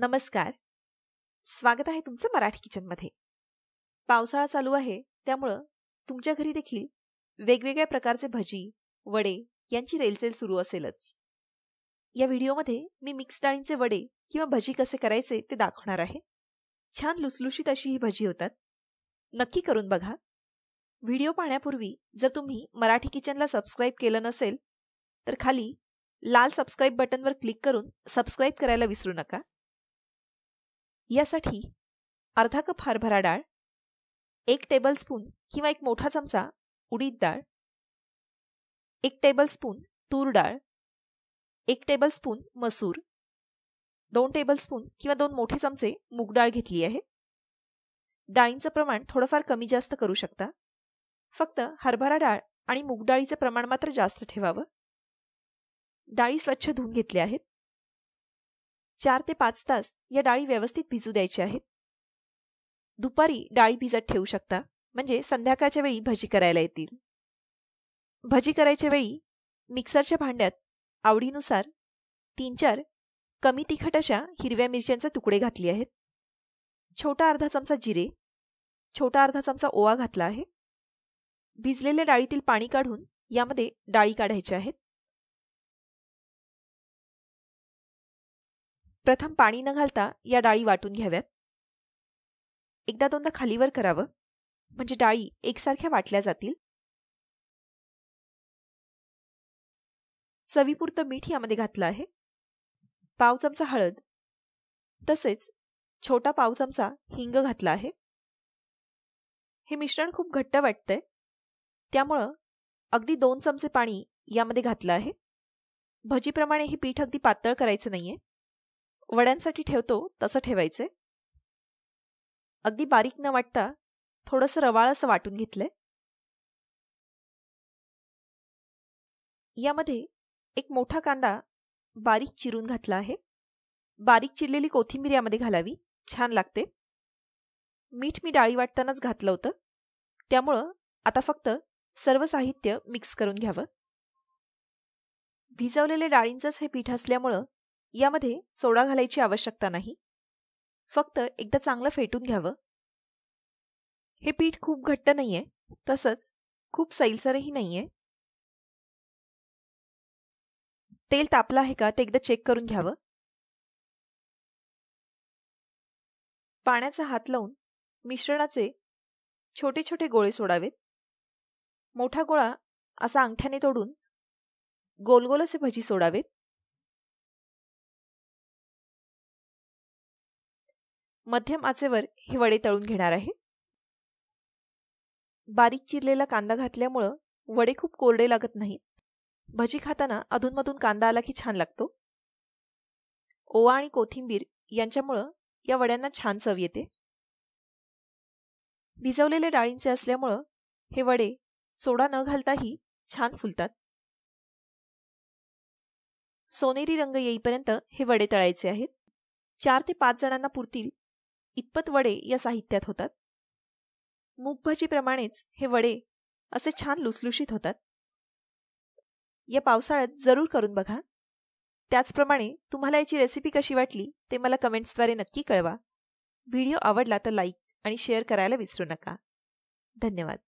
नमस्कार स्वागत आहे तुमचं मराठी किचनमध्ये पावसाळा चालू आहे त्यामुळं तुमच्या घरी देखील वेगवेगळ्या प्रकारचे भजी वडे यांची रेलचेल सुरू असेलच या व्हिडिओमध्ये मी मिक्स डाळींचे वडे किंवा भजी कसे करायचे ते दाखवणार आहे छान लुसलुशीत अशी ही भजी होतात नक्की करून बघा व्हिडिओ पाहण्यापूर्वी जर तुम्ही मराठी किचनला सबस्क्राईब केलं नसेल तर खाली लाल सबस्क्राईब बटनवर क्लिक करून सबस्क्राईब करायला विसरू नका यासाठी अर्धा कप हरभरा डाळ एक टेबलस्पून किंवा एक मोठा चमचा उडीद डाळ एक टेबलस्पून तूर डाळ एक टेबलस्पून मसूर दोन टेबलस्पून किंवा दोन मोठे चमचे मूग डाळ घेतली आहे डाळींचं प्रमाण थोडंफार कमी जास्त करू शकता फक्त हरभरा डाळ आणि मूग डाळीचं प्रमाण मात्र जास्त ठेवावं डाळी स्वच्छ धुवून घेतल्या आहेत चार ते पाच तास या डाळी व्यवस्थित भिजू द्यायच्या आहेत दुपारी डाळी भिजत ठेवू शकता म्हणजे संध्याकाळच्या वेळी भजी करायला येतील भजी करायच्या वेळी मिक्सरच्या भांड्यात आवडीनुसार तीन चार कमी तिखट अशा हिरव्या मिरच्यांचे तुकडे घातले आहेत छोटा अर्धा चमचा जिरे छोटा अर्धा चमचा ओवा घातला आहे भिजलेल्या डाळीतील पाणी काढून यामध्ये डाळी काढायच्या आहेत प्रथम पाणी न घालता या डाळी वाटून घ्याव्यात एकदा दोनदा खालीवर करावं म्हणजे डाळी एकसारख्या वाटल्या जातील चवीपुरतं मीठ यामध्ये घातलं आहे पाव चमचा हळद तसेच छोटा पाव चमचा हिंग घातला आहे हे मिश्रण खूप घट्ट वाटतंय त्यामुळं अगदी दोन चमचे पाणी यामध्ये घातलं आहे भजीप्रमाणे हे पीठ अगदी पातळ करायचं नाहीये वड्यांसाठी ठेवतो तसं ठेवायचे अगदी बारीक न वाटता थोडंसं रवाळ असं वाटून घेतलंय यामध्ये एक मोठा कांदा बारीक चिरून घातला आहे बारीक चिरलेली कोथिंबीर यामध्ये घालावी छान लागते मीठ मी डाळी वाटतानाच घातलं होतं त्यामुळं आता फक्त सर्व साहित्य मिक्स करून घ्यावं भिजवलेल्या डाळींचंच हे पीठ असल्यामुळं यामध्ये सोडा घालायची आवश्यकता नाही फक्त एकदा चांगलं फेटून घ्यावं हे पीठ खूप घट्ट नाही आहे तसंच खूप सैलसरही नाही आहे तेल तापलं आहे का ते एकदा चेक करून घ्यावं पाण्याचा हात लावून मिश्रणाचे छोटे छोटे गोळे सोडावेत मोठा गोळा असा अंगठ्याने तोडून गोलगोल असे भजी सोडावेत मध्यम आचेवर हे वडे तळून घेणार आहे बारीक चिरलेला कांदा घातल्यामुळं वडे खूप कोरडे लागत नाहीत भजी खाताना अधूनमधून कांदा आला की छान लागतो ओवा आणि कोथिंबीर यांच्यामुळं या वड्यांना छान चव येते भिजवलेले डाळींचे असल्यामुळं हे वडे सोडा न घालताही छान फुलतात सोनेरी रंग येईपर्यंत हे वडे तळायचे आहेत चार ते पाच जणांना पुरतील इतपत वडे या साहित्यात होतात मूगभजीप्रमाणेच हे वडे असे छान लुसलुशीत होतात या पावसाळ्यात जरूर करून बघा त्याचप्रमाणे तुम्हाला याची रेसिपी कशी वाटली ते मला कमेंट्सद्वारे नक्की कळवा व्हिडिओ आवडला तर लाईक आणि शेअर करायला विसरू नका धन्यवाद